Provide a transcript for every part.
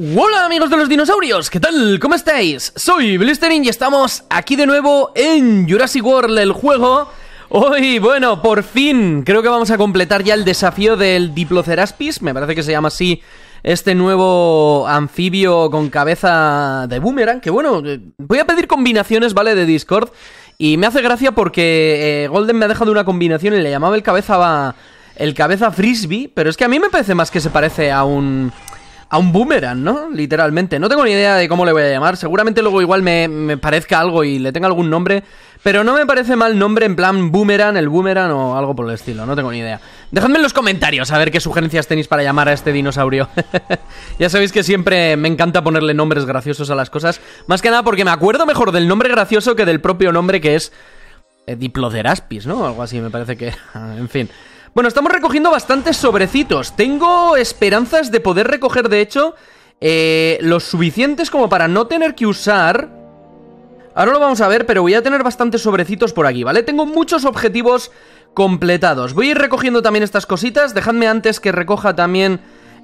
Hola amigos de los dinosaurios, ¿qué tal? ¿Cómo estáis? Soy Blistering y estamos aquí de nuevo en Jurassic World, el juego Hoy, bueno, por fin creo que vamos a completar ya el desafío del Diploceraspis, me parece que se llama así este nuevo anfibio con cabeza de boomerang, que bueno, eh, voy a pedir combinaciones, ¿vale? De Discord y me hace gracia porque eh, Golden me ha dejado una combinación y le llamaba el cabeza el cabeza frisbee, pero es que a mí me parece más que se parece a un a un boomerang, ¿no? Literalmente. No tengo ni idea de cómo le voy a llamar. Seguramente luego igual me, parezca algo y le tenga algún nombre. Pero no me parece mal nombre en plan boomerang, el boomerang o algo por el estilo. No tengo ni idea. Dejadme en los comentarios a ver qué sugerencias tenéis para llamar a este dinosaurio. ya sabéis que siempre me encanta ponerle nombres graciosos a las cosas. Más que nada porque me acuerdo mejor del nombre gracioso que del propio nombre que es... Eh, Diploderaspis, ¿no? Algo así me parece que... en fin. Bueno, estamos recogiendo bastantes sobrecitos. Tengo esperanzas de poder recoger, de hecho, eh, los suficientes como para no tener que usar... Ahora lo vamos a ver, pero voy a tener bastantes sobrecitos por aquí, ¿vale? Tengo muchos objetivos completados. Voy a ir recogiendo también estas cositas. Dejadme antes que recoja también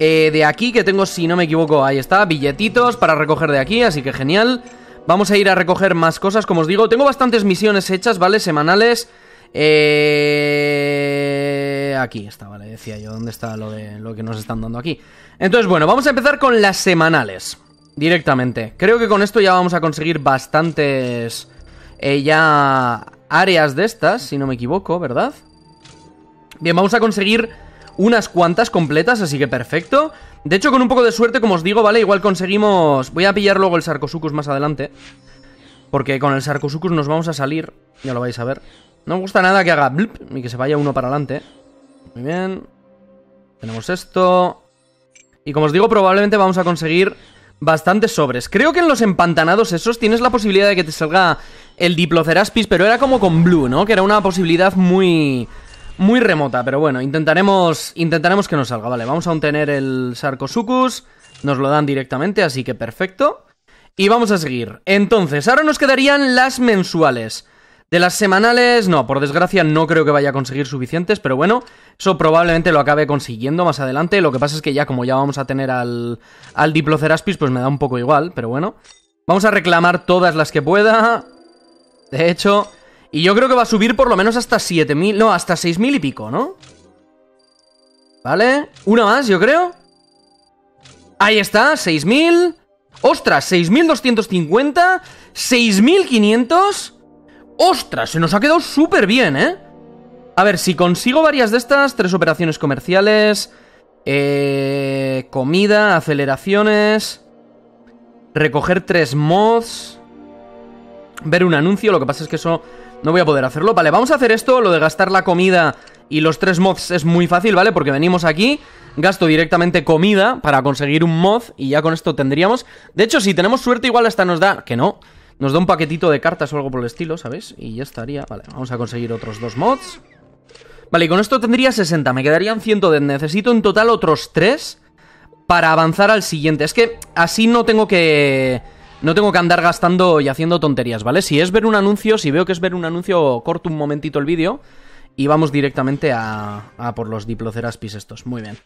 eh, de aquí, que tengo, si no me equivoco, ahí está, billetitos para recoger de aquí, así que genial. Vamos a ir a recoger más cosas, como os digo. Tengo bastantes misiones hechas, ¿vale? Semanales. Eh... Aquí está, vale, decía yo, ¿dónde está lo, de, lo que nos están dando aquí? Entonces, bueno, vamos a empezar con las semanales, directamente. Creo que con esto ya vamos a conseguir bastantes, eh, ya, áreas de estas, si no me equivoco, ¿verdad? Bien, vamos a conseguir unas cuantas completas, así que perfecto. De hecho, con un poco de suerte, como os digo, ¿vale? Igual conseguimos... Voy a pillar luego el Sarcosucus más adelante. Porque con el Sarcosucus nos vamos a salir, ya lo vais a ver. No me gusta nada que haga y que se vaya uno para adelante. Muy bien. Tenemos esto. Y como os digo, probablemente vamos a conseguir bastantes sobres. Creo que en los empantanados esos tienes la posibilidad de que te salga el Diploceraspis, pero era como con Blue, ¿no? Que era una posibilidad muy... Muy remota, pero bueno, intentaremos, intentaremos que nos salga. Vale, vamos a obtener el Sarcosucus. Nos lo dan directamente, así que perfecto. Y vamos a seguir. Entonces, ahora nos quedarían las mensuales. De las semanales, no, por desgracia no creo que vaya a conseguir suficientes, pero bueno, eso probablemente lo acabe consiguiendo más adelante. Lo que pasa es que ya como ya vamos a tener al, al Diploceraspis, pues me da un poco igual, pero bueno. Vamos a reclamar todas las que pueda. De hecho, y yo creo que va a subir por lo menos hasta 7.000, no, hasta 6.000 y pico, ¿no? ¿Vale? Una más, yo creo. Ahí está, 6.000. Ostras, 6.250, 6.500... ¡Ostras! Se nos ha quedado súper bien, ¿eh? A ver, si consigo varias de estas, tres operaciones comerciales, eh, comida, aceleraciones, recoger tres mods, ver un anuncio, lo que pasa es que eso no voy a poder hacerlo. Vale, vamos a hacer esto, lo de gastar la comida y los tres mods es muy fácil, ¿vale? Porque venimos aquí, gasto directamente comida para conseguir un mod y ya con esto tendríamos... De hecho, si tenemos suerte igual hasta nos da... Que no... Nos da un paquetito de cartas o algo por el estilo, ¿sabes? Y ya estaría. Vale, vamos a conseguir otros dos mods. Vale, y con esto tendría 60. Me quedarían de Necesito en total otros 3 para avanzar al siguiente. Es que así no tengo que... No tengo que andar gastando y haciendo tonterías, ¿vale? Si es ver un anuncio, si veo que es ver un anuncio, corto un momentito el vídeo y vamos directamente a, a por los diploceraspis estos. Muy bien.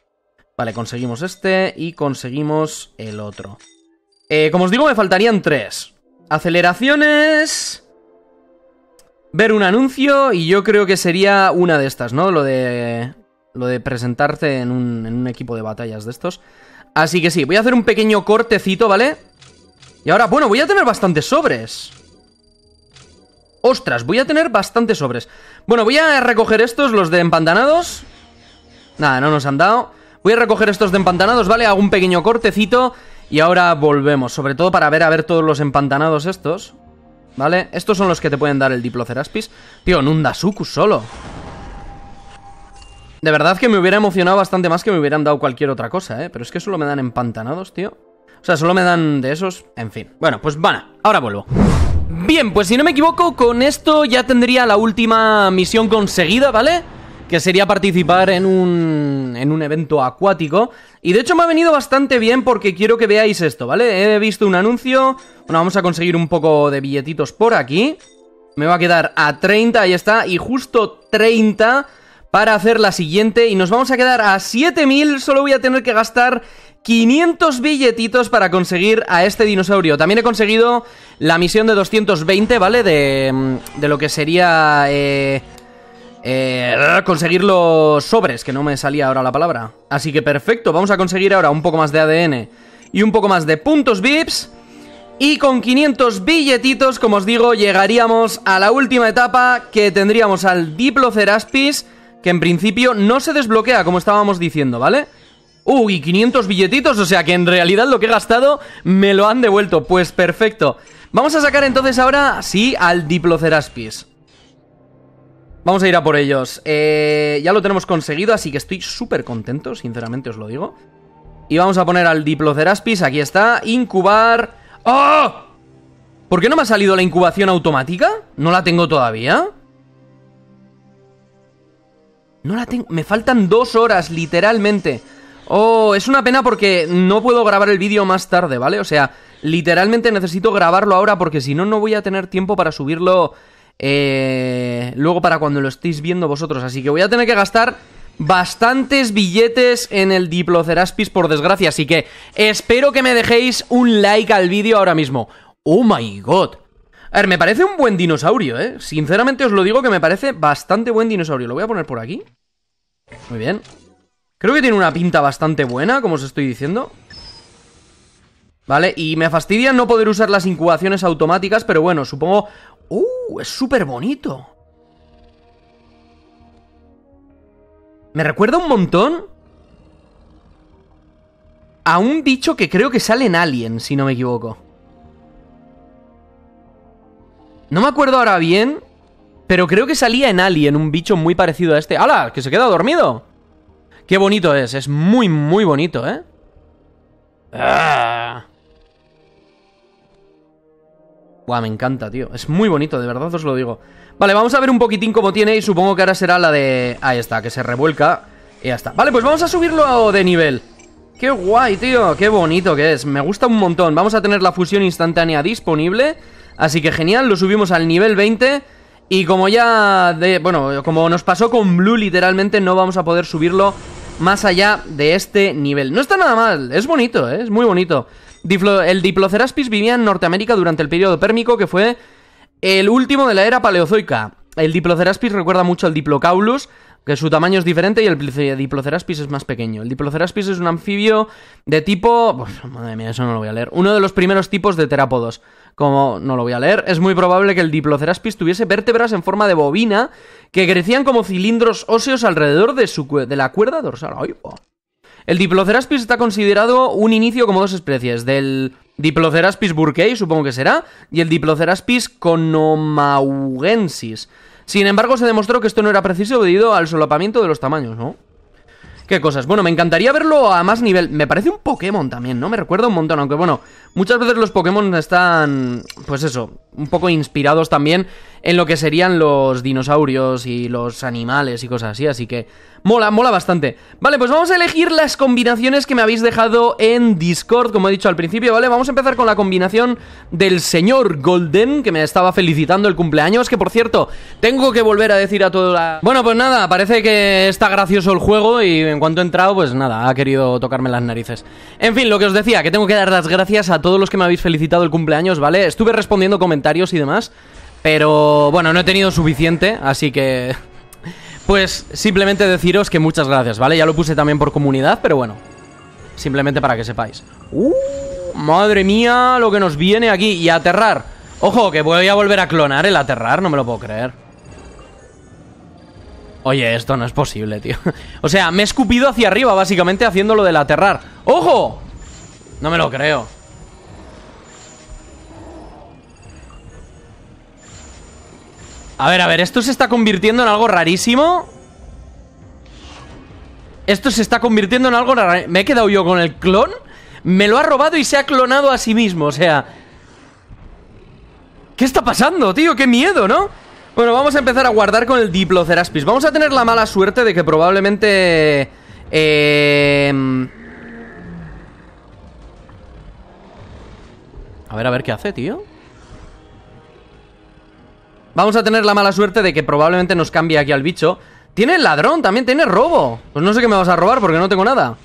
Vale, conseguimos este y conseguimos el otro. Eh, como os digo, me faltarían tres. Aceleraciones. Ver un anuncio y yo creo que sería una de estas, ¿no? Lo de. Lo de presentarte en un, en un equipo de batallas de estos. Así que sí, voy a hacer un pequeño cortecito, ¿vale? Y ahora, bueno, voy a tener bastantes sobres. Ostras, voy a tener bastantes sobres. Bueno, voy a recoger estos, los de empantanados. Nada, no nos han dado. Voy a recoger estos de empantanados, ¿vale? Hago un pequeño cortecito. Y ahora volvemos, sobre todo para ver a ver todos los empantanados estos. ¿Vale? Estos son los que te pueden dar el Diploceraspis. Tío, en un solo. De verdad que me hubiera emocionado bastante más que me hubieran dado cualquier otra cosa, ¿eh? Pero es que solo me dan empantanados, tío. O sea, solo me dan de esos... En fin. Bueno, pues van. Ahora vuelvo. Bien, pues si no me equivoco, con esto ya tendría la última misión conseguida, ¿vale? vale que sería participar en un, en un evento acuático. Y de hecho me ha venido bastante bien porque quiero que veáis esto, ¿vale? He visto un anuncio, bueno, vamos a conseguir un poco de billetitos por aquí. Me va a quedar a 30, ahí está, y justo 30 para hacer la siguiente y nos vamos a quedar a 7000, solo voy a tener que gastar 500 billetitos para conseguir a este dinosaurio. También he conseguido la misión de 220, ¿vale? De, de lo que sería eh, eh, conseguir los sobres, que no me salía ahora la palabra. Así que perfecto, vamos a conseguir ahora un poco más de ADN y un poco más de puntos VIPs. Y con 500 billetitos, como os digo, llegaríamos a la última etapa que tendríamos al Diploceraspis, que en principio no se desbloquea, como estábamos diciendo, ¿vale? Uy, 500 billetitos, o sea que en realidad lo que he gastado me lo han devuelto, pues perfecto. Vamos a sacar entonces ahora, sí, al Diploceraspis. Vamos a ir a por ellos. Eh, ya lo tenemos conseguido, así que estoy súper contento, sinceramente os lo digo. Y vamos a poner al Diploceraspis, aquí está. Incubar. ¡Oh! ¿Por qué no me ha salido la incubación automática? ¿No la tengo todavía? No la tengo... Me faltan dos horas, literalmente. Oh, es una pena porque no puedo grabar el vídeo más tarde, ¿vale? O sea, literalmente necesito grabarlo ahora porque si no, no voy a tener tiempo para subirlo eh, luego para cuando lo estéis viendo vosotros. Así que voy a tener que gastar bastantes billetes en el Diploceraspis, por desgracia. Así que espero que me dejéis un like al vídeo ahora mismo. ¡Oh, my God! A ver, me parece un buen dinosaurio, ¿eh? Sinceramente os lo digo que me parece bastante buen dinosaurio. Lo voy a poner por aquí. Muy bien. Creo que tiene una pinta bastante buena, como os estoy diciendo. Vale, y me fastidia no poder usar las incubaciones automáticas, pero bueno, supongo ¡Uh! Es súper bonito. Me recuerda un montón a un bicho que creo que sale en Alien, si no me equivoco. No me acuerdo ahora bien, pero creo que salía en Alien un bicho muy parecido a este. ¡Hala! ¡Que se queda dormido! ¡Qué bonito es! Es muy, muy bonito, ¿eh? ¡Ah! me encanta, tío. Es muy bonito, de verdad os lo digo. Vale, vamos a ver un poquitín cómo tiene y supongo que ahora será la de... Ahí está, que se revuelca y ya está. Vale, pues vamos a subirlo de nivel. ¡Qué guay, tío! ¡Qué bonito que es! Me gusta un montón. Vamos a tener la fusión instantánea disponible. Así que genial, lo subimos al nivel 20... Y como ya, de, bueno, como nos pasó con Blue literalmente, no vamos a poder subirlo más allá de este nivel. No está nada mal, es bonito, ¿eh? es muy bonito. El Diploceraspis vivía en Norteamérica durante el periodo pérmico, que fue el último de la era paleozoica. El Diploceraspis recuerda mucho al Diplocaulus, que su tamaño es diferente y el Diploceraspis es más pequeño. El Diploceraspis es un anfibio de tipo... Pues, madre mía, eso no lo voy a leer. Uno de los primeros tipos de terápodos. Como no lo voy a leer, es muy probable que el Diploceraspis tuviese vértebras en forma de bobina que crecían como cilindros óseos alrededor de, su de la cuerda dorsal. ¡Ay, oh! El Diploceraspis está considerado un inicio como dos especies, del Diploceraspis burkei, supongo que será, y el Diploceraspis conomaugensis. Sin embargo, se demostró que esto no era preciso debido al solapamiento de los tamaños, ¿no? Qué cosas. Bueno, me encantaría verlo a más nivel. Me parece un Pokémon también, ¿no? Me recuerda un montón, aunque bueno, muchas veces los Pokémon están, pues eso, un poco inspirados también en lo que serían los dinosaurios y los animales y cosas así, así que Mola, mola bastante. Vale, pues vamos a elegir las combinaciones que me habéis dejado en Discord, como he dicho al principio, ¿vale? Vamos a empezar con la combinación del señor Golden, que me estaba felicitando el cumpleaños, que por cierto, tengo que volver a decir a toda la... Bueno, pues nada, parece que está gracioso el juego y en cuanto he entrado, pues nada, ha querido tocarme las narices. En fin, lo que os decía, que tengo que dar las gracias a todos los que me habéis felicitado el cumpleaños, ¿vale? Estuve respondiendo comentarios y demás, pero bueno, no he tenido suficiente, así que... Pues simplemente deciros que muchas gracias, ¿vale? Ya lo puse también por comunidad, pero bueno. Simplemente para que sepáis. ¡Uh! Madre mía, lo que nos viene aquí. Y aterrar. Ojo, que voy a volver a clonar el aterrar, no me lo puedo creer. Oye, esto no es posible, tío. O sea, me he escupido hacia arriba, básicamente, haciendo lo del aterrar. ¡Ojo! No me lo creo. A ver, a ver, esto se está convirtiendo en algo rarísimo Esto se está convirtiendo en algo rarísimo ¿Me he quedado yo con el clon? Me lo ha robado y se ha clonado a sí mismo, o sea ¿Qué está pasando, tío? ¡Qué miedo, ¿no? Bueno, vamos a empezar a guardar con el Diploceraspis Vamos a tener la mala suerte de que probablemente... Eh... A ver, a ver qué hace, tío Vamos a tener la mala suerte de que probablemente nos cambie aquí al bicho. Tiene ladrón, también tiene robo. Pues no sé qué me vas a robar porque no tengo nada.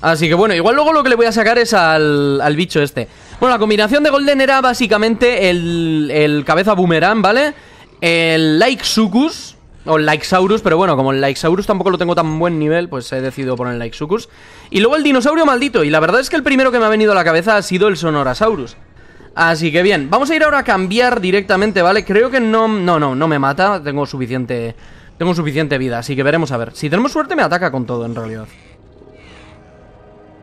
Así que bueno, igual luego lo que le voy a sacar es al, bicho este. Bueno, la combinación de Golden era básicamente el, el cabeza boomerang, ¿vale? El Like Sucus, o Lyxaurus, pero bueno, como el Lyxaurus tampoco lo tengo tan buen nivel, pues he decidido poner sukus. Y luego el dinosaurio maldito, y la verdad es que el primero que me ha venido a la cabeza ha sido el Sonorasaurus. Así que bien, vamos a ir ahora a cambiar directamente, ¿vale? Creo que no... No, no, no me mata, tengo suficiente... Tengo suficiente vida, así que veremos a ver. Si tenemos suerte me ataca con todo, en realidad.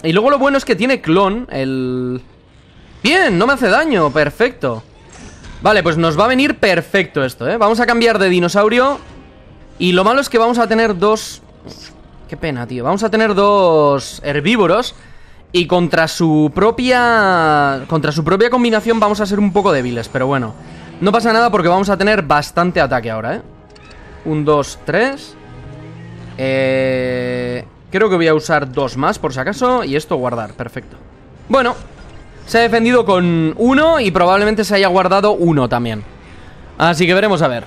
Y luego lo bueno es que tiene clon, el... Bien, no me hace daño, perfecto. Vale, pues nos va a venir perfecto esto, ¿eh? Vamos a cambiar de dinosaurio. Y lo malo es que vamos a tener dos... Qué pena, tío. Vamos a tener dos herbívoros... Y contra su propia. Contra su propia combinación vamos a ser un poco débiles, pero bueno. No pasa nada porque vamos a tener bastante ataque ahora, ¿eh? Un, dos, tres. Eh. Creo que voy a usar dos más por si acaso y esto guardar, perfecto. Bueno, se ha defendido con uno y probablemente se haya guardado uno también. Así que veremos a ver.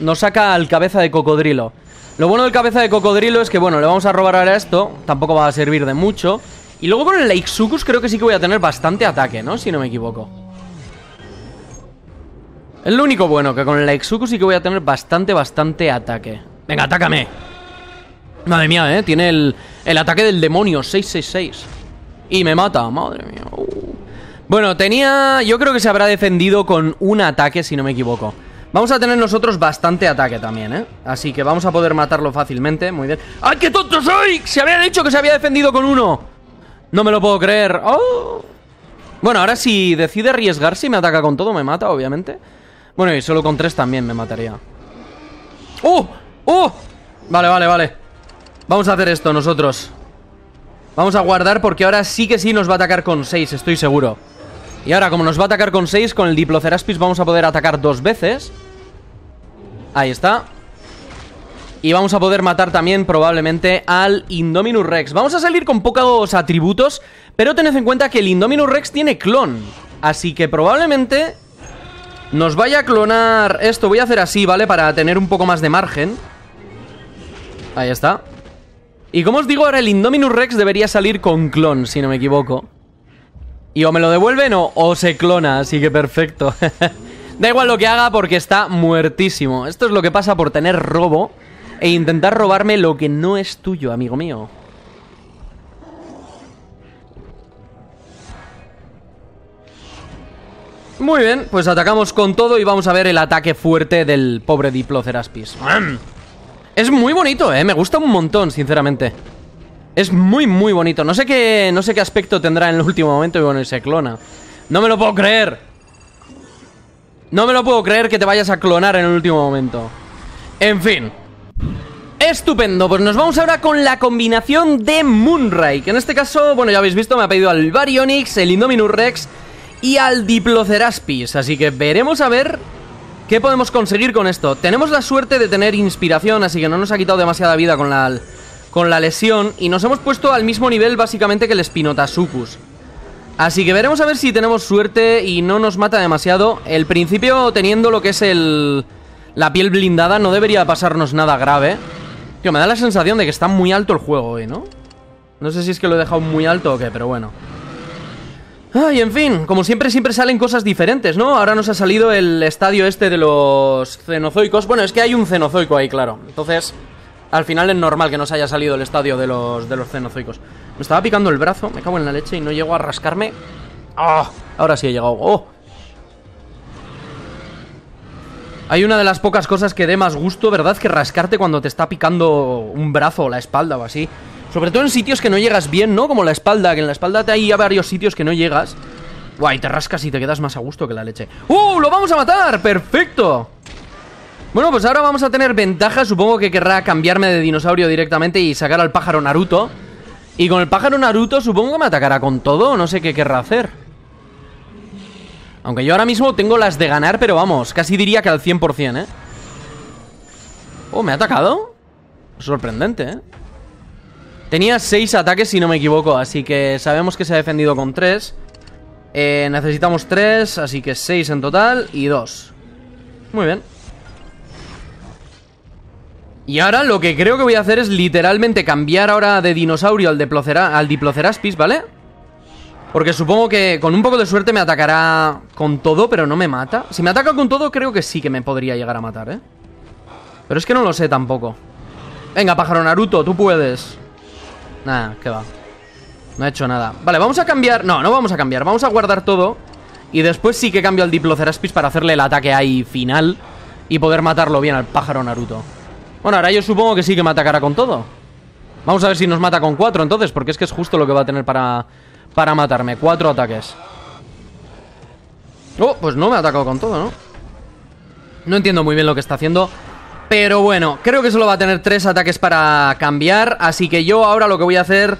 Nos saca al cabeza de cocodrilo. Lo bueno del cabeza de cocodrilo es que, bueno, le vamos a robar ahora esto. Tampoco va a servir de mucho. Y luego con el sucus creo que sí que voy a tener bastante ataque, ¿no? Si no me equivoco. Es lo único bueno, que con el Sucus sí que voy a tener bastante, bastante ataque. Venga, atácame. Madre mía, ¿eh? Tiene el, el ataque del demonio, 666. Y me mata, madre mía. Uh. Bueno, tenía... Yo creo que se habrá defendido con un ataque, si no me equivoco. Vamos a tener nosotros bastante ataque también, ¿eh? Así que vamos a poder matarlo fácilmente, muy bien ¡Ay, qué tonto soy! Se habían dicho que se había defendido con uno no me lo puedo creer. Oh. Bueno, ahora si decide arriesgarse y me ataca con todo, me mata, obviamente. Bueno, y solo con tres también me mataría. ¡Oh! ¡Oh! Vale, vale, vale. Vamos a hacer esto nosotros. Vamos a guardar porque ahora sí que sí nos va a atacar con seis, estoy seguro. Y ahora, como nos va a atacar con seis con el Diploceraspis vamos a poder atacar dos veces. Ahí está. Y vamos a poder matar también probablemente al Indominus Rex. Vamos a salir con pocos atributos, pero tened en cuenta que el Indominus Rex tiene clon. Así que probablemente nos vaya a clonar esto. Voy a hacer así, ¿vale? Para tener un poco más de margen. Ahí está. Y como os digo, ahora el Indominus Rex debería salir con clon, si no me equivoco. Y o me lo devuelven o, o se clona, así que perfecto. da igual lo que haga porque está muertísimo. Esto es lo que pasa por tener robo e intentar robarme lo que no es tuyo, amigo mío. Muy bien, pues atacamos con todo y vamos a ver el ataque fuerte del pobre Diploceraspis. Es muy bonito, eh. Me gusta un montón, sinceramente. Es muy, muy bonito. No sé qué. No sé qué aspecto tendrá en el último momento. Y bueno, y se clona. ¡No me lo puedo creer! No me lo puedo creer que te vayas a clonar en el último momento. En fin. Estupendo, pues nos vamos ahora con la combinación de Moonray, que en este caso, bueno, ya habéis visto, me ha pedido al Baryonyx, el Indominus Rex y al Diploceraspis, así que veremos a ver qué podemos conseguir con esto. Tenemos la suerte de tener inspiración, así que no nos ha quitado demasiada vida con la, con la lesión y nos hemos puesto al mismo nivel básicamente que el Spinotasucus. Así que veremos a ver si tenemos suerte y no nos mata demasiado. El principio teniendo lo que es el la piel blindada no debería pasarnos nada grave. Tío, me da la sensación de que está muy alto el juego hoy, ¿no? No sé si es que lo he dejado muy alto o qué, pero bueno. Ay, en fin, como siempre, siempre salen cosas diferentes, ¿no? Ahora nos ha salido el estadio este de los cenozoicos. Bueno, es que hay un cenozoico ahí, claro. Entonces, al final es normal que nos haya salido el estadio de los, de los cenozoicos. Me estaba picando el brazo, me cago en la leche y no llego a rascarme. ¡Ah! ¡Oh! Ahora sí he llegado. ¡Oh! Hay una de las pocas cosas que dé más gusto, ¿verdad? Que rascarte cuando te está picando un brazo o la espalda o así. Sobre todo en sitios que no llegas bien, ¿no? Como la espalda, que en la espalda te hay varios sitios que no llegas. Guay, te rascas y te quedas más a gusto que la leche. ¡Uh! ¡Lo vamos a matar! ¡Perfecto! Bueno, pues ahora vamos a tener ventaja. Supongo que querrá cambiarme de dinosaurio directamente y sacar al pájaro Naruto. Y con el pájaro Naruto supongo que me atacará con todo. No sé qué querrá hacer. Aunque yo ahora mismo tengo las de ganar, pero vamos, casi diría que al 100%, ¿eh? Oh, ¿me ha atacado? Sorprendente, ¿eh? Tenía 6 ataques, si no me equivoco, así que sabemos que se ha defendido con 3. Eh, necesitamos 3, así que 6 en total y 2. Muy bien. Y ahora lo que creo que voy a hacer es literalmente cambiar ahora de dinosaurio al, al Diploceraspis, ¿vale? Porque supongo que con un poco de suerte me atacará con todo, pero no me mata. Si me ataca con todo, creo que sí que me podría llegar a matar, ¿eh? Pero es que no lo sé tampoco. Venga, pájaro Naruto, tú puedes. Nada, que va. No he hecho nada. Vale, vamos a cambiar. No, no vamos a cambiar. Vamos a guardar todo. Y después sí que cambio al Diploceraspis para hacerle el ataque ahí final. Y poder matarlo bien al pájaro Naruto. Bueno, ahora yo supongo que sí que me atacará con todo. Vamos a ver si nos mata con cuatro entonces, porque es que es justo lo que va a tener para para matarme. Cuatro ataques. Oh, pues no me ha atacado con todo, ¿no? No entiendo muy bien lo que está haciendo. Pero bueno, creo que solo va a tener tres ataques para cambiar. Así que yo ahora lo que voy a hacer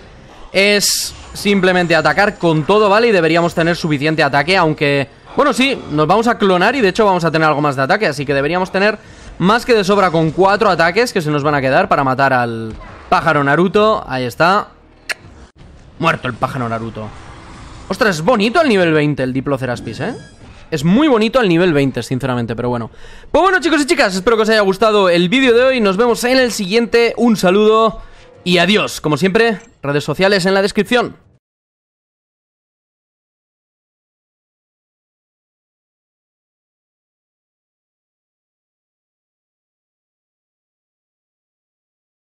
es simplemente atacar con todo, ¿vale? Y deberíamos tener suficiente ataque, aunque... Bueno, sí, nos vamos a clonar y de hecho vamos a tener algo más de ataque. Así que deberíamos tener más que de sobra con cuatro ataques que se nos van a quedar para matar al pájaro Naruto. Ahí está. Muerto el pájaro Naruto. Ostras, es bonito el nivel 20 el Diploceraspis, ¿eh? Es muy bonito el nivel 20, sinceramente, pero bueno. Pues bueno, chicos y chicas, espero que os haya gustado el vídeo de hoy. Nos vemos en el siguiente. Un saludo y adiós. Como siempre, redes sociales en la descripción.